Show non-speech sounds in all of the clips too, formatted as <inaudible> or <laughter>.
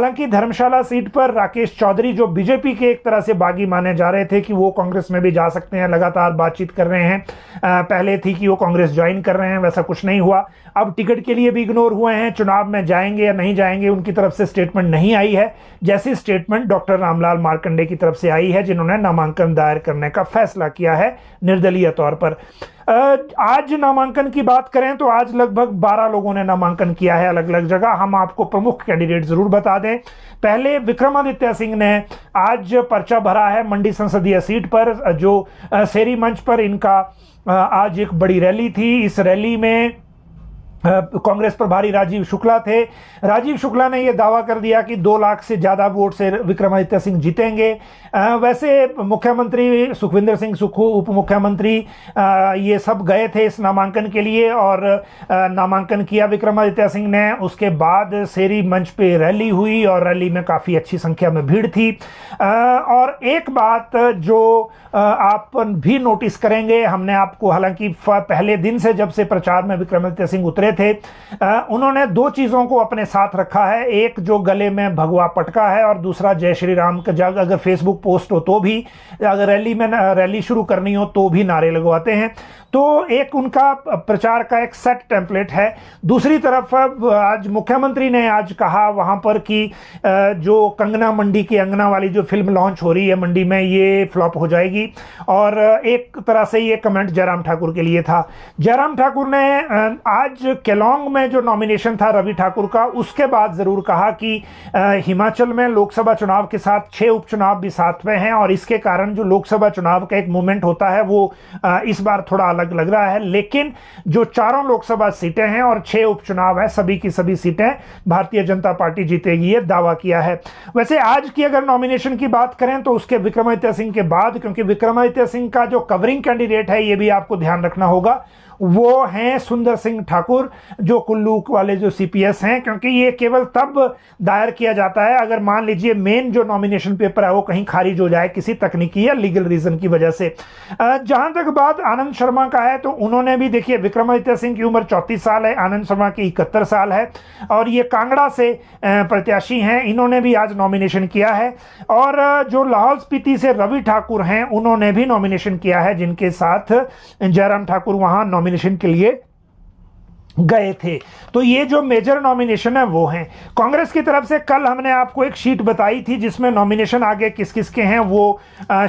हालांकि धर्मशाला सीट पर राकेश चौधरी जो बीजेपी के एक तरह से बागी माने जा रहे थे कि वो कांग्रेस में भी जा सकते हैं लगातार बातचीत कर रहे हैं आ, पहले थी कि वो कांग्रेस ज्वाइन कर रहे हैं वैसा कुछ नहीं हुआ अब टिकट के लिए भी इग्नोर हुए हैं चुनाव में जाएंगे या नहीं जाएंगे उनकी तरफ से स्टेटमेंट नहीं आई है जैसी स्टेटमेंट डॉक्टर रामलाल मारकंडे की तरफ से आई है जिन्होंने नामांकन दायर करने का फैसला किया है निर्दलीय तौर पर आज नामांकन की बात करें तो आज लगभग 12 लोगों ने नामांकन किया है अलग अलग जगह हम आपको प्रमुख कैंडिडेट जरूर बता दें पहले विक्रमादित्य सिंह ने आज पर्चा भरा है मंडी संसदीय सीट पर जो शेरी मंच पर इनका आज एक बड़ी रैली थी इस रैली में कांग्रेस प्रभारी राजीव शुक्ला थे राजीव शुक्ला ने यह दावा कर दिया कि दो लाख से ज़्यादा वोट से विक्रमादित्य सिंह जीतेंगे वैसे मुख्यमंत्री सुखविंदर सिंह सुक्खू उप मुख्यमंत्री ये सब गए थे इस नामांकन के लिए और नामांकन किया विक्रमादित्य सिंह ने उसके बाद शेरी मंच पे रैली हुई और रैली में काफ़ी अच्छी संख्या में भीड़ थी और एक बात जो आप भी नोटिस करेंगे हमने आपको हालांकि पहले दिन से जब से प्रचार में विक्रमादित्य सिंह उतरे थे उन्होंने दो चीज़ों को अपने साथ रखा है एक जो गले में भगवा पटका है और दूसरा जय श्री राम का जग अगर फेसबुक पोस्ट हो तो भी अगर रैली में रैली शुरू करनी हो तो भी नारे लगवाते हैं तो एक उनका प्रचार का एक सेट टेम्पलेट है दूसरी तरफ आज मुख्यमंत्री ने आज कहा वहाँ पर कि जो कंगना मंडी की अंगना वाली जो फिल्म लॉन्च हो रही है मंडी में ये फ्लॉप हो जाएगी और एक तरह से ये कमेंट जयराम ठाकुर के लिए था जयराम ठाकुर ने आज केलोंग में जो नॉमिनेशन था रवि ठाकुर का उसके बाद ज़रूर कहा कि हिमाचल में लोकसभा चुनाव के साथ छह उपचुनाव भी साथ में हैं और इसके कारण जो लोकसभा चुनाव का एक मूवमेंट होता है वो इस बार थोड़ा अलग लग रहा है लेकिन जो चारों लोकसभा सीटें हैं और छह उपचुनाव हैं सभी की सभी सीटें भारतीय जनता पार्टी जीतेगी ये दावा किया है वैसे आज की अगर नॉमिनेशन की बात करें तो उसके विक्रमादित्य सिंह के बाद क्योंकि विक्रमादित्य सिंह का जो कवरिंग कैंडिडेट है ये भी आपको ध्यान रखना होगा वो हैं सुंदर सिंह ठाकुर जो कुल्लू वाले जो सीपीएस हैं क्योंकि ये केवल तब दायर किया जाता है अगर मान लीजिए मेन जो नॉमिनेशन पेपर है वो कहीं खारिज हो जाए किसी तकनीकी या लीगल रीजन की वजह से जहां तक बात आनंद शर्मा का है तो उन्होंने भी देखिए विक्रमादित्य सिंह की उम्र चौंतीस साल है आनंद शर्मा की इकहत्तर साल है और ये कांगड़ा से प्रत्याशी हैं इन्होंने भी आज नॉमिनेशन किया है और जो लाहौल स्पीति से रवि ठाकुर हैं उन्होंने भी नॉमिनेशन किया है जिनके साथ जयराम ठाकुर वहां नॉमिनेशन नॉमिनेशन के लिए गए थे तो ये जो मेजर नॉमिनेशन है वो हैं कांग्रेस की तरफ से कल हमने आपको एक शीट बताई थी जिसमें नॉमिनेशन आगे किस किस के हैं वो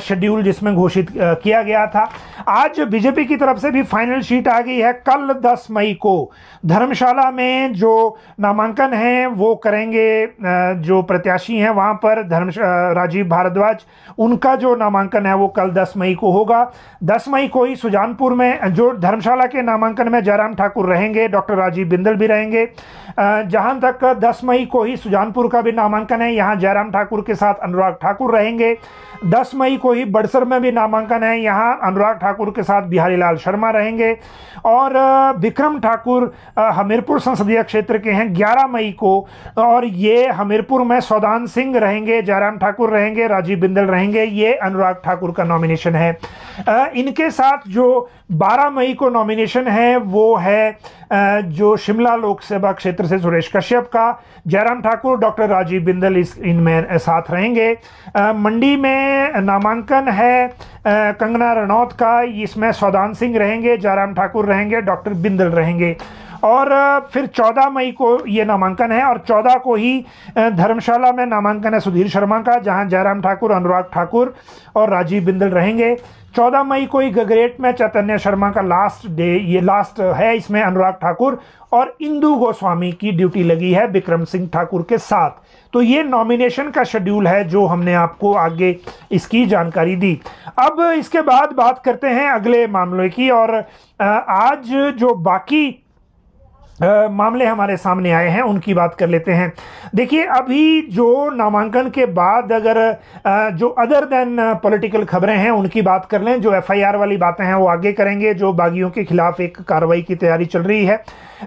शेड्यूल जिसमें घोषित किया गया था आज बीजेपी की तरफ से भी फाइनल शीट आ गई है कल 10 मई को धर्मशाला में जो नामांकन है वो करेंगे जो प्रत्याशी हैं वहाँ पर धर्म राजीव भारद्वाज उनका जो नामांकन है वो कल दस मई को होगा दस मई को ही सुजानपुर में जो धर्मशाला के नामांकन में जयराम ठाकुर रहेंगे डॉक्टर राजीव बिंदल भी रहेंगे जहां तक 10 मई को ही सुजानपुर का भी नामांकन है यहां जयराम ठाकुर के साथ अनुराग ठाकुर रहेंगे 10 मई को ही बड़सर में भी नामांकन है यहां अनुराग ठाकुर के साथ बिहारी लाल शर्मा रहेंगे और विक्रम ठाकुर हमीरपुर संसदीय क्षेत्र के हैं ग्यारह मई को और ये हमीरपुर में सौदान सिंह रहेंगे जयराम ठाकुर रहेंगे राजीव बिंदल रहेंगे ये अनुराग ठाकुर का नॉमिनेशन है इनके साथ जो 12 मई को नॉमिनेशन है वो है जो शिमला लोकसभा क्षेत्र से सुरेश कश्यप का जयराम ठाकुर डॉक्टर राजीव बिंदल इस इनमें साथ रहेंगे मंडी में नामांकन है कंगना रनौत का इसमें सौदान सिंह रहेंगे जयराम ठाकुर रहेंगे डॉक्टर बिंदल रहेंगे और फिर 14 मई को ये नामांकन है और 14 को ही धर्मशाला में नामांकन है सुधीर शर्मा का जहां जयराम ठाकुर अनुराग ठाकुर और राजीव बिंदल रहेंगे 14 मई को ही गगरेट में चैतन्य शर्मा का लास्ट डे ये लास्ट है इसमें अनुराग ठाकुर और इंदू गोस्वामी की ड्यूटी लगी है विक्रम सिंह ठाकुर के साथ तो ये नॉमिनेशन का शेड्यूल है जो हमने आपको आगे इसकी जानकारी दी अब इसके बाद बात करते हैं अगले मामले की और आज जो बाकी मामले हमारे सामने आए हैं उनकी बात कर लेते हैं देखिए अभी जो नामांकन के बाद अगर जो अदर देन पॉलिटिकल खबरें हैं उनकी बात कर लें जो एफआईआर वाली बातें हैं वो आगे करेंगे जो बागियों के खिलाफ एक कार्रवाई की तैयारी चल रही है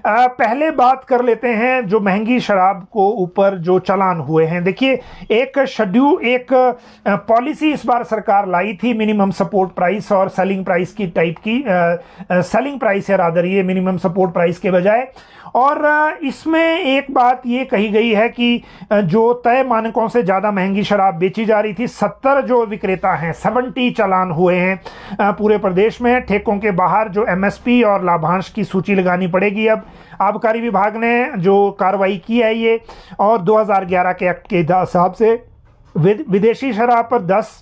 पहले बात कर लेते हैं जो महंगी शराब को ऊपर जो चलान हुए हैं देखिए एक शेड्यूल एक पॉलिसी इस बार सरकार लाई थी मिनिमम सपोर्ट प्राइस और सेलिंग प्राइस की टाइप की सेलिंग प्राइस है रादर ये मिनिमम सपोर्ट प्राइस के बजाय और इसमें एक बात ये कही गई है कि जो तय मानकों से ज़्यादा महंगी शराब बेची जा रही थी सत्तर जो विक्रेता हैं सेवेंटी चालान हुए हैं पूरे प्रदेश में ठेकों के बाहर जो एमएसपी और लाभांश की सूची लगानी पड़ेगी अब आबकारी विभाग ने जो कार्रवाई की है ये और 2011 के एक्ट के हिसाब से विदेशी शराब पर दस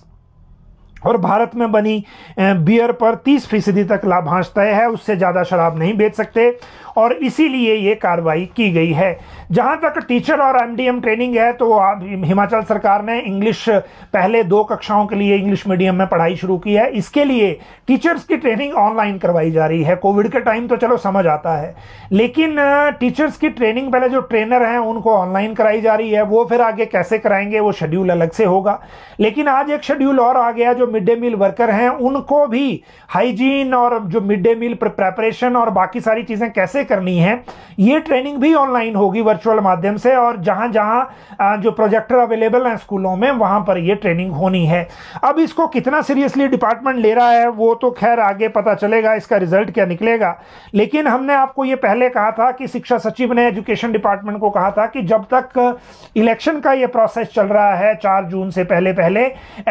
और भारत में बनी बियर पर 30 फीसदी तक लाभांश तय है उससे ज़्यादा शराब नहीं बेच सकते और इसीलिए ये कार्रवाई की गई है जहां तक टीचर और एमडीएम ट्रेनिंग है तो हिमाचल सरकार ने इंग्लिश पहले दो कक्षाओं के लिए इंग्लिश मीडियम में पढ़ाई शुरू की है इसके लिए टीचर्स की ट्रेनिंग ऑनलाइन करवाई जा रही है कोविड के टाइम तो चलो समझ आता है लेकिन टीचर्स की ट्रेनिंग पहले जो ट्रेनर हैं उनको ऑनलाइन कराई जा रही है वो फिर आगे कैसे कराएंगे वो शेड्यूल अलग से होगा लेकिन आज एक शेड्यूल और आ गया जो मिड डे मील वर्कर हैं उनको भी हाइजीन और जो मिड डे मील प्रेपरेशन और बाकी सारी चीज़ें कैसे करनी है ये ट्रेनिंग भी ऑनलाइन होगी वर्चुअल माध्यम से और जहां जहां जो प्रोजेक्टर अवेलेबल हैं स्कूलों में वहां पर ये ट्रेनिंग होनी है अब इसको कितना सीरियसली डिपार्टमेंट ले रहा है वो तो खैर आगे पता चलेगा इसका रिजल्ट क्या निकलेगा लेकिन हमने आपको ये पहले कहा था कि शिक्षा सचिव ने एजुकेशन डिपार्टमेंट को कहा था कि जब तक इलेक्शन का ये प्रोसेस चल रहा है चार जून से पहले पहले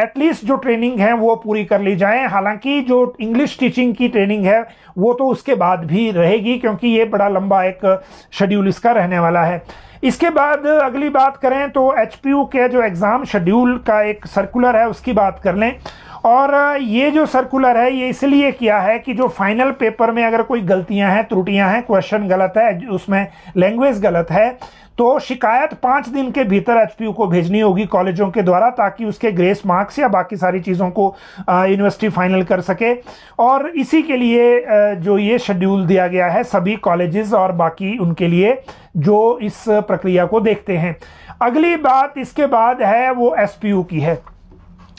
एटलीस्ट जो ट्रेनिंग है वो पूरी कर ली जाए हालांकि जो इंग्लिश टीचिंग की ट्रेनिंग है वो तो उसके बाद भी रहेगी क्योंकि ये बड़ा लंबा एक शेड्यूल इसका रहने वाला है इसके बाद अगली बात करें तो एच के जो एग्ज़ाम शेड्यूल का एक सर्कुलर है उसकी बात कर लें और ये जो सर्कुलर है ये इसलिए किया है कि जो फाइनल पेपर में अगर कोई गलतियां हैं त्रुटियां हैं क्वेश्चन गलत है उसमें लैंग्वेज गलत है तो शिकायत पाँच दिन के भीतर एच को भेजनी होगी कॉलेजों के द्वारा ताकि उसके ग्रेस मार्क्स या बाकी सारी चीज़ों को यूनिवर्सिटी फाइनल कर सके और इसी के लिए आ, जो ये शेड्यूल दिया गया है सभी कॉलेजेस और बाकी उनके लिए जो इस प्रक्रिया को देखते हैं अगली बात इसके बाद है वो एस की है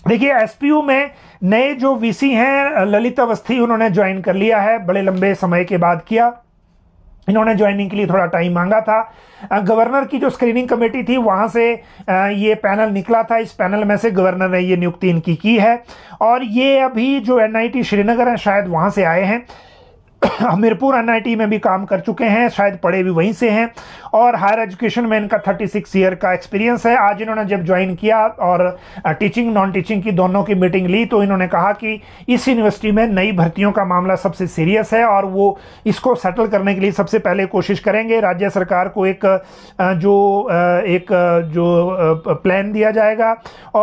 देखिए एसपीयू में नए जो वीसी हैं ललित अवस्थी उन्होंने ज्वाइन कर लिया है बड़े लंबे समय के बाद किया इन्होंने ज्वाइनिंग के लिए थोड़ा टाइम मांगा था गवर्नर की जो स्क्रीनिंग कमेटी थी वहां से ये पैनल निकला था इस पैनल में से गवर्नर ने ये नियुक्ति इनकी की है और ये अभी जो एनआईटी श्रीनगर है शायद वहां से आए हैं <coughs> हमीरपुर एन में भी काम कर चुके हैं शायद पढ़े भी वहीं से हैं और हायर एजुकेशन में इनका 36 ईयर का एक्सपीरियंस है आज इन्होंने जब ज्वाइन किया और टीचिंग नॉन टीचिंग की दोनों की मीटिंग ली तो इन्होंने कहा कि इस यूनिवर्सिटी में नई भर्तियों का मामला सबसे सीरियस है और वो इसको सेटल करने के लिए सबसे पहले कोशिश करेंगे राज्य सरकार को एक जो एक जो प्लान दिया जाएगा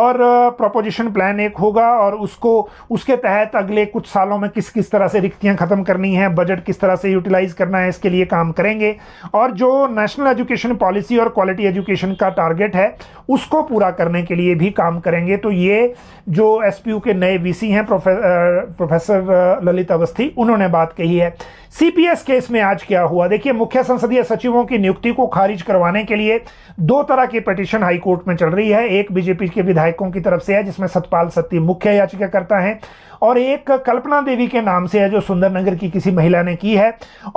और प्रोपोजिशन प्लान एक होगा और उसको उसके तहत अगले कुछ सालों में किस किस तरह से रिक्तियाँ ख़त्म करनी है हैं बजट किस तरह से यूटिलाइज करना है इसके लिए काम करेंगे और जो नेशनल एजुकेशन पॉलिसी और क्वालिटी एजुकेशन का टारगेट है उसको पूरा करने के लिए भी काम करेंगे तो ये जो एस के नए वी हैं प्रोफे, प्रोफेसर ललित अवस्थी उन्होंने बात कही है सी केस में आज क्या हुआ देखिए मुख्य संसदीय सचिवों की नियुक्ति को खारिज करवाने के लिए दो तरह की पटिशन हाईकोर्ट में चल रही है एक बीजेपी के विधायकों की तरफ से है जिसमें सतपाल सत्ती मुख्य याचिकाकर्ता हैं और एक कल्पना देवी के नाम से है जो सुंदरनगर की किसी महिला ने की है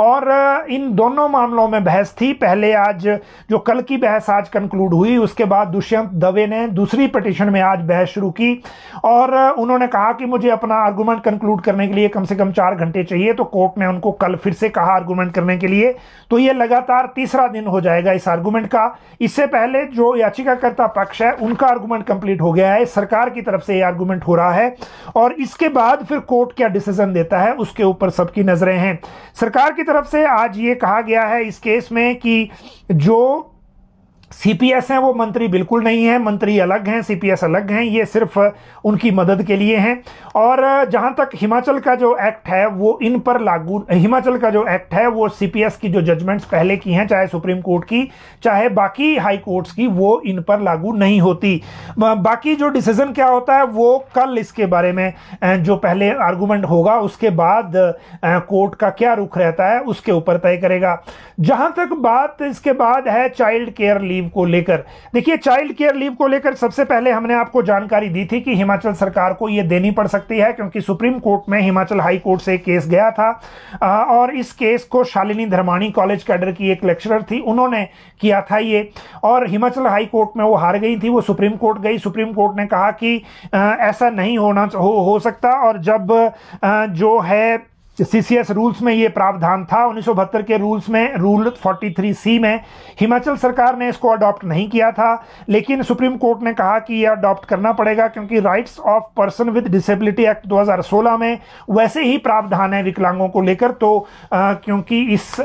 और इन दोनों मामलों में बहस थी पहले आज जो कल की बहस आज कंक्लूड हुई उसके बाद दुष्यंत दवे ने दूसरी पटिशन में आज बहस शुरू की और उन्होंने कहा कि मुझे अपना आर्गूमेंट कंक्लूड करने के लिए कम से कम चार घंटे चाहिए तो कोर्ट ने उनको कल फिर से कहा आर्गूमेंट करने के लिए तो ये लगातार तीसरा दिन हो जाएगा इस आर्गूमेंट का इससे पहले जो याचिकाकर्ता पक्ष है उनका आर्गूमेंट कंप्लीट हो गया है सरकार की तरफ से ये आर्गूमेंट हो रहा है और इसके बाद फिर कोर्ट क्या डिसीजन देता है उसके ऊपर सबकी नजर रहे हैं सरकार की तरफ से आज ये कहा गया है इस केस में कि जो सीपीएस हैं वो मंत्री बिल्कुल नहीं हैं मंत्री अलग हैं सीपीएस अलग हैं ये सिर्फ उनकी मदद के लिए हैं और जहां तक हिमाचल का जो एक्ट है वो इन पर लागू हिमाचल का जो एक्ट है वो सीपीएस की जो जजमेंट्स पहले की हैं चाहे सुप्रीम कोर्ट की चाहे बाकी हाई कोर्ट्स की वो इन पर लागू नहीं होती बाकी जो डिसीजन क्या होता है वो कल इसके बारे में जो पहले आर्गूमेंट होगा उसके बाद कोर्ट का क्या रुख रहता है उसके ऊपर तय करेगा जहां तक बात इसके बाद है चाइल्ड केयर लीव लीव को लेकर देखिए चाइल्ड केयर लीव को लेकर सबसे पहले हमने आपको जानकारी दी थी कि हिमाचल सरकार को यह देनी पड़ सकती है क्योंकि सुप्रीम कोर्ट में हिमाचल हाई कोर्ट से केस गया था और इस केस को शालिनी धर्माणी कॉलेज कैडर की एक लेक्चरर थी उन्होंने किया था ये और हिमाचल हाई कोर्ट में वो हार गई थी वो सुप्रीम कोर्ट गई सुप्रीम कोर्ट ने कहा कि ऐसा नहीं होना हो, हो सकता और जब जो है सीसीएस रूल्स में ये प्रावधान था उन्नीस के रूल्स में रूल 43 सी में हिमाचल सरकार ने इसको अडॉप्ट नहीं किया था लेकिन सुप्रीम कोर्ट ने कहा कि यह अडॉप्ट करना पड़ेगा क्योंकि rights of person with disability act 2016 में वैसे ही प्रावधान है विकलांगों को लेकर तो आ, क्योंकि इस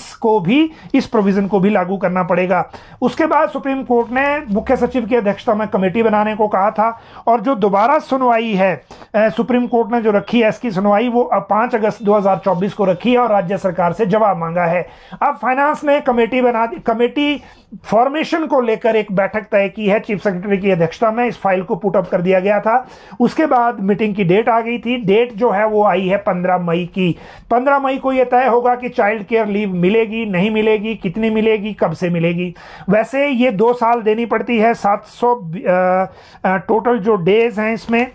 इसको भी इस प्रोविज़न को भी लागू करना पड़ेगा उसके बाद सुप्रीम कोर्ट ने मुख्य सचिव की अध्यक्षता में कमेटी बनाने को कहा था और जो दोबारा सुनवाई है सुप्रीम कोर्ट ने जो रखी है इसकी सुनवाई वो पाँच अगस्त अगस्त 2024 को रखी है और राज्य सरकार से जवाब मांगा है अब फाइनेंस ने कमेटी बना कमेटी फॉर्मेशन को लेकर एक बैठक तय की है चीफ सेक्रेटरी की अध्यक्षता में इस फाइल को पुट अप कर दिया गया था उसके बाद मीटिंग की डेट आ गई थी डेट जो है वो आई है पंद्रह मई की पंद्रह मई को यह तय होगा कि चाइल्ड केयर लीव मिलेगी नहीं मिलेगी कितनी मिलेगी कब से मिलेगी वैसे ये दो साल देनी पड़ती है सात टोटल जो डेज हैं इसमें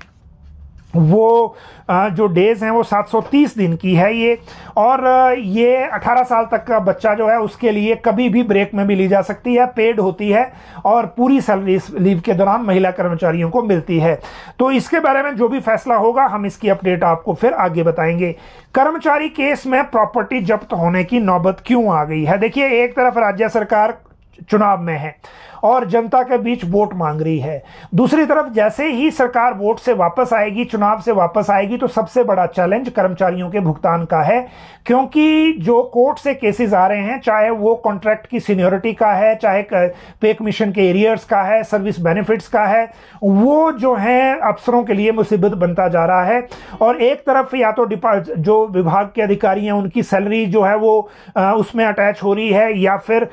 वो जो डेज़ हैं वो 730 दिन की है ये और ये 18 साल तक का बच्चा जो है उसके लिए कभी भी ब्रेक में भी ली जा सकती है पेड होती है और पूरी सैलरी लीव के दौरान महिला कर्मचारियों को मिलती है तो इसके बारे में जो भी फैसला होगा हम इसकी अपडेट आपको फिर आगे बताएंगे कर्मचारी केस में प्रॉपर्टी जब्त होने की नौबत क्यों आ गई है देखिए एक तरफ राज्य सरकार चुनाव में है और जनता के बीच वोट मांग रही है दूसरी तरफ जैसे ही सरकार वोट से वापस आएगी चुनाव से वापस आएगी तो सबसे बड़ा चैलेंज कर्मचारियों के भुगतान का है क्योंकि जो कोर्ट से केसेस आ रहे हैं चाहे वो कॉन्ट्रैक्ट की सीनियोरिटी का है चाहे पे कमीशन के एरियर्स का है सर्विस बेनिफिट्स का है वो जो है अफसरों के लिए मुसीबत बनता जा रहा है और एक तरफ या तो जो विभाग के अधिकारी हैं उनकी सैलरी जो है वो उसमें अटैच हो रही है या फिर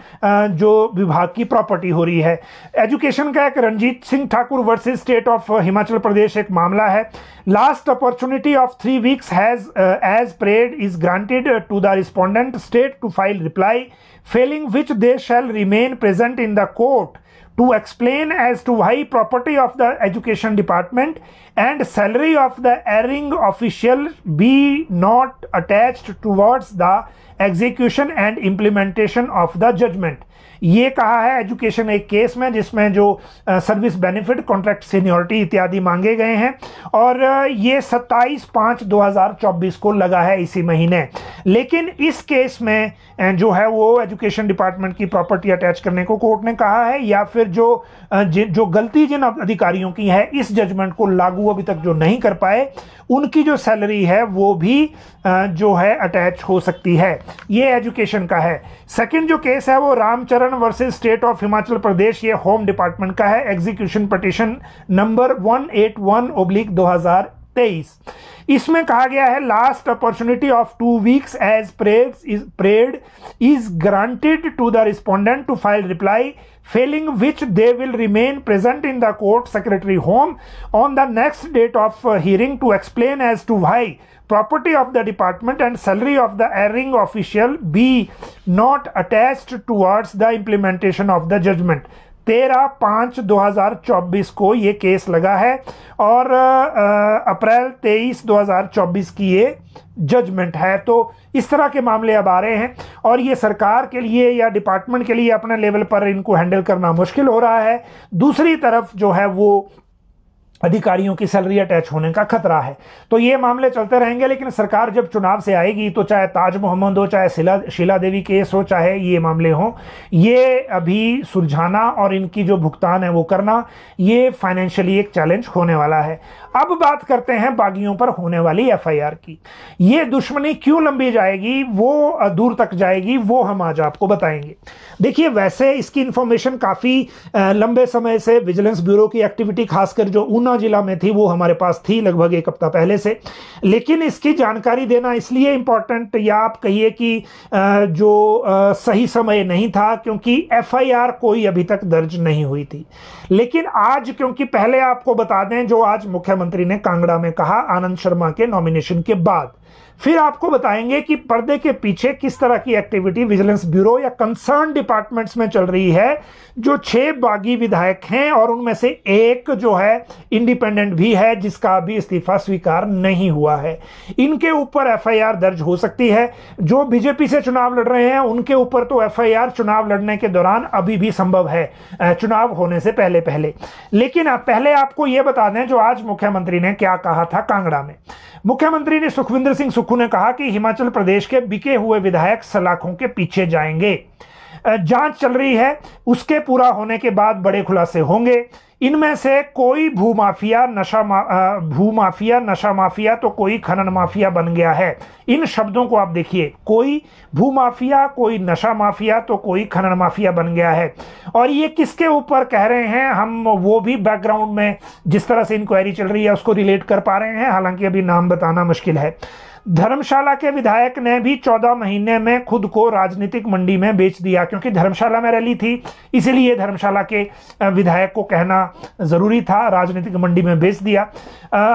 जो विभाग की प्रॉपर्टी हो रही है है एजुकेशन का एक Ranjit Singh Thakur versus state of Himachal Pradesh एक मामला है last opportunity of three weeks has as prayed is granted to the respondent state to file reply failing which they shall remain present in the court to explain as to why property of the education department and salary of the erring official be not attached towards the execution and implementation of the judgment ये कहा है education एक case में जिसमें जो service benefit contract seniority इत्यादि मांगे गए हैं और ये 27 पाँच 2024 को लगा है इसी महीने लेकिन इस केस में जो है वो एजुकेशन डिपार्टमेंट की प्रॉपर्टी अटैच करने को कोर्ट ने कहा है या फिर जो जो गलती जिन अधिकारियों की है इस जजमेंट को लागू अभी तक जो नहीं कर पाए उनकी जो सैलरी है वो भी जो है अटैच हो सकती है ये एजुकेशन का है सेकंड जो केस है वो रामचरण प्रकरण versus state of Himachal Pradesh ये होम डिपार्टमेंट का है execution petition number 181 eight one oblique दो इसमें कहा गया है last opportunity of two weeks as prayed is prayed is granted to the respondent to file reply failing which they will remain present in the court secretary home on the next date of hearing to explain as to why property of the department and salary of the erring official be not attached towards the implementation of the judgment तेरह पाँच 2024 को ये case लगा है और अप्रैल तेईस 2024 की ये जजमेंट है तो इस तरह के मामले अब आ रहे हैं और ये सरकार के लिए या डिपार्टमेंट के लिए अपने लेवल पर इनको हैंडल करना मुश्किल हो रहा है दूसरी तरफ जो है वो अधिकारियों की सैलरी अटैच होने का खतरा है तो ये मामले चलते रहेंगे लेकिन सरकार जब चुनाव से आएगी तो चाहे ताज मोहम्मद हो चाहे शिला शिला देवी केस हो चाहे ये मामले हों ये अभी सुलझाना और इनकी जो भुगतान है वो करना ये फाइनेंशियली एक चैलेंज होने वाला है अब बात करते हैं बागियों पर होने वाली एफआईआर की ये दुश्मनी क्यों लंबी जाएगी वो दूर तक जाएगी वो हम आज आपको बताएंगे देखिए वैसे इसकी इंफॉर्मेशन काफ़ी लंबे समय से विजिलेंस ब्यूरो की एक्टिविटी खासकर जो ऊना जिला में थी वो हमारे पास थी लगभग एक हफ्ता पहले से लेकिन इसकी जानकारी देना इसलिए इम्पॉर्टेंट या आप कहिए कि जो सही समय नहीं था क्योंकि एफ कोई अभी तक दर्ज नहीं हुई थी लेकिन आज क्योंकि पहले आपको बता दें जो आज मुख्यमंत्री मंत्री ने कांगड़ा में कहा आनंद शर्मा के नॉमिनेशन के बाद फिर आपको बताएंगे कि पर्दे के पीछे किस तरह की एक्टिविटी विजिलेंस ब्यूरो या कंसर्न डिपार्टमेंट्स में चल रही है जो छह बागी विधायक हैं और उनमें से एक जो है इंडिपेंडेंट भी है जिसका अभी इस्तीफा स्वीकार नहीं हुआ है इनके ऊपर एफआईआर दर्ज हो सकती है जो बीजेपी से चुनाव लड़ रहे हैं उनके ऊपर तो एफ चुनाव लड़ने के दौरान अभी भी संभव है चुनाव होने से पहले पहले लेकिन पहले आपको यह बता दें जो आज मुख्यमंत्री ने क्या कहा था कांगड़ा में मुख्यमंत्री ने सुखविंदर सिंह सुक्खू ने कहा कि हिमाचल प्रदेश के बिके हुए विधायक सलाखों के पीछे जाएंगे जांच चल रही है उसके पूरा होने के बाद बड़े खुलासे होंगे इनमें से कोई भूमाफिया नशा भूमाफिया नशा माफिया तो कोई खनन माफिया बन गया है इन शब्दों को आप देखिए कोई भूमाफिया कोई नशा माफिया तो कोई खनन माफिया बन गया है और ये किसके ऊपर कह रहे हैं हम वो भी बैकग्राउंड में जिस तरह से इंक्वायरी चल रही है उसको रिलेट कर पा रहे हैं हालांकि अभी नाम बताना मुश्किल है धर्मशाला के विधायक ने भी चौदह महीने में खुद को राजनीतिक मंडी में बेच दिया क्योंकि धर्मशाला में रैली थी इसीलिए धर्मशाला के विधायक को कहना ज़रूरी था राजनीतिक मंडी में बेच दिया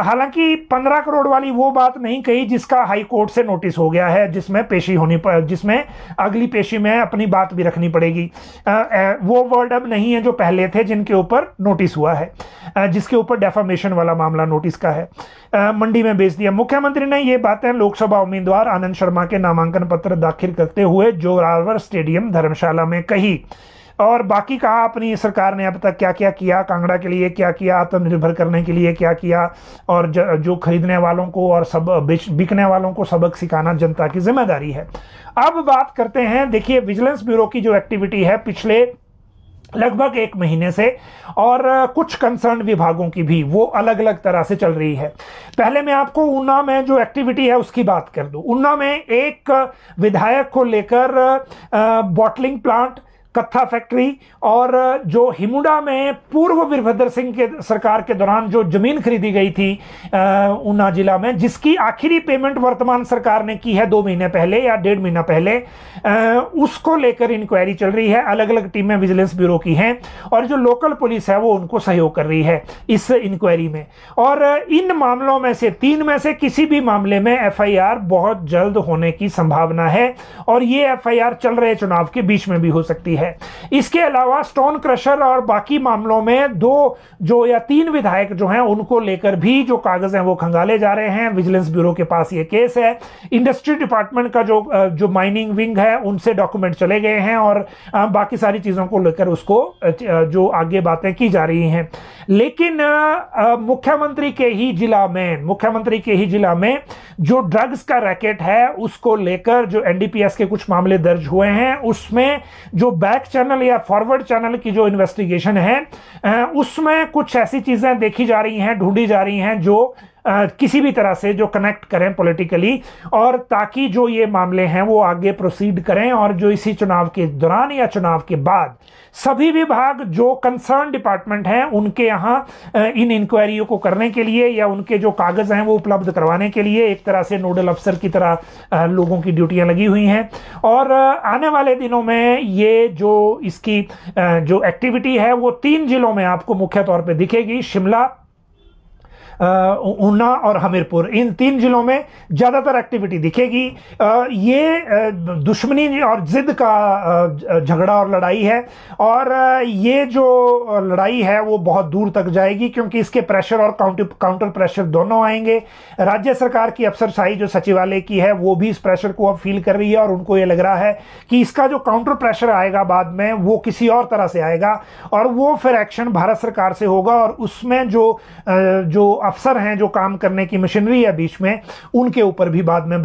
हालांकि पंद्रह करोड़ वाली वो बात नहीं कही जिसका हाई कोर्ट से नोटिस हो गया है जिसमें पेशी होनी जिसमें अगली पेशी में अपनी बात भी रखनी पड़ेगी वो वर्ड अब नहीं है जो पहले थे जिनके ऊपर नोटिस हुआ है जिसके ऊपर डेफामेशन वाला मामला नोटिस का है मंडी में बेच दिया मुख्यमंत्री ने ये बातें लोकसभा उम्मीदवार आनंद शर्मा के नामांकन पत्र दाखिल करते हुए जोरावर स्टेडियम धर्मशाला में कही और बाकी कहा अपनी सरकार ने अब तक क्या क्या किया कांगड़ा के लिए क्या किया आत्मनिर्भर करने के लिए क्या किया और ज, जो खरीदने वालों को और सब बिकने वालों को सबक सिखाना जनता की जिम्मेदारी है अब बात करते हैं देखिए विजिलेंस ब्यूरो की जो एक्टिविटी है पिछले लगभग एक महीने से और कुछ कंसर्न विभागों की भी वो अलग अलग तरह से चल रही है पहले मैं आपको ऊना में जो एक्टिविटी है उसकी बात कर दूं ऊना में एक विधायक को लेकर बॉटलिंग प्लांट कत्था फैक्ट्री और जो हिमुडा में पूर्व वीरभद्र सिंह के सरकार के दौरान जो जमीन खरीदी गई थी ऊना जिला में जिसकी आखिरी पेमेंट वर्तमान सरकार ने की है दो महीने पहले या डेढ़ महीना पहले आ, उसको लेकर इंक्वायरी चल रही है अलग अलग टीमें विजिलेंस ब्यूरो की हैं और जो लोकल पुलिस है वो उनको सहयोग कर रही है इस इंक्वायरी में और इन मामलों में से तीन में से किसी भी मामले में एफ बहुत जल्द होने की संभावना है और ये एफ चल रहे चुनाव के बीच में भी हो सकती है है इसके अलावा स्टोन क्रशर और बाकी मामलों में दो जो या तीन विधायक जो हैं उनको लेकर भी जो कागज हैं वो खंगाले जा रहे हैं विजिलेंस ब्यूरो के पास ये केस है इंडस्ट्री डिपार्टमेंट का जो जो माइनिंग विंग है उनसे डॉक्यूमेंट चले गए हैं और बाकी सारी चीज़ों को लेकर उसको जो आगे बातें की जा रही हैं लेकिन मुख्यमंत्री के ही जिला में मुख्यमंत्री के ही जिला में जो ड्रग्स का रैकेट है उसको लेकर जो एनडीपीएस के कुछ मामले दर्ज हुए हैं उसमें जो बैक बैक चैनल या फॉरवर्ड चैनल की जो इन्वेस्टिगेशन है उसमें कुछ ऐसी चीजें देखी जा रही हैं ढूंढी जा रही हैं जो किसी भी तरह से जो कनेक्ट करें पॉलिटिकली और ताकि जो ये मामले हैं वो आगे प्रोसीड करें और जो इसी चुनाव के दौरान या चुनाव के बाद सभी विभाग जो कंसर्न डिपार्टमेंट हैं उनके यहाँ इन इंक्वायरियों को करने के लिए या उनके जो कागज़ हैं वो उपलब्ध करवाने के लिए एक तरह से नोडल अफसर की तरह लोगों की ड्यूटियाँ लगी हुई हैं और आने वाले दिनों में ये जो इसकी जो एक्टिविटी है वो तीन जिलों में आपको मुख्य तौर पर दिखेगी शिमला ऊना और हमीरपुर इन तीन जिलों में ज़्यादातर एक्टिविटी दिखेगी ये दुश्मनी और ज़िद का झगड़ा और लड़ाई है और ये जो लड़ाई है वो बहुत दूर तक जाएगी क्योंकि इसके प्रेशर और काउंटर काउंटर प्रेशर दोनों आएंगे राज्य सरकार की अफसरशाही जो सचिवालय की है वो भी इस प्रेशर को अब फील कर रही है और उनको ये लग रहा है कि इसका जो काउंटर प्रेशर आएगा बाद में वो किसी और तरह से आएगा और वो फिर एक्शन भारत सरकार से होगा और उसमें जो जो अफसर हैं जो काम करने की मशीनरी है बीच में उनके ऊपर भी बाद में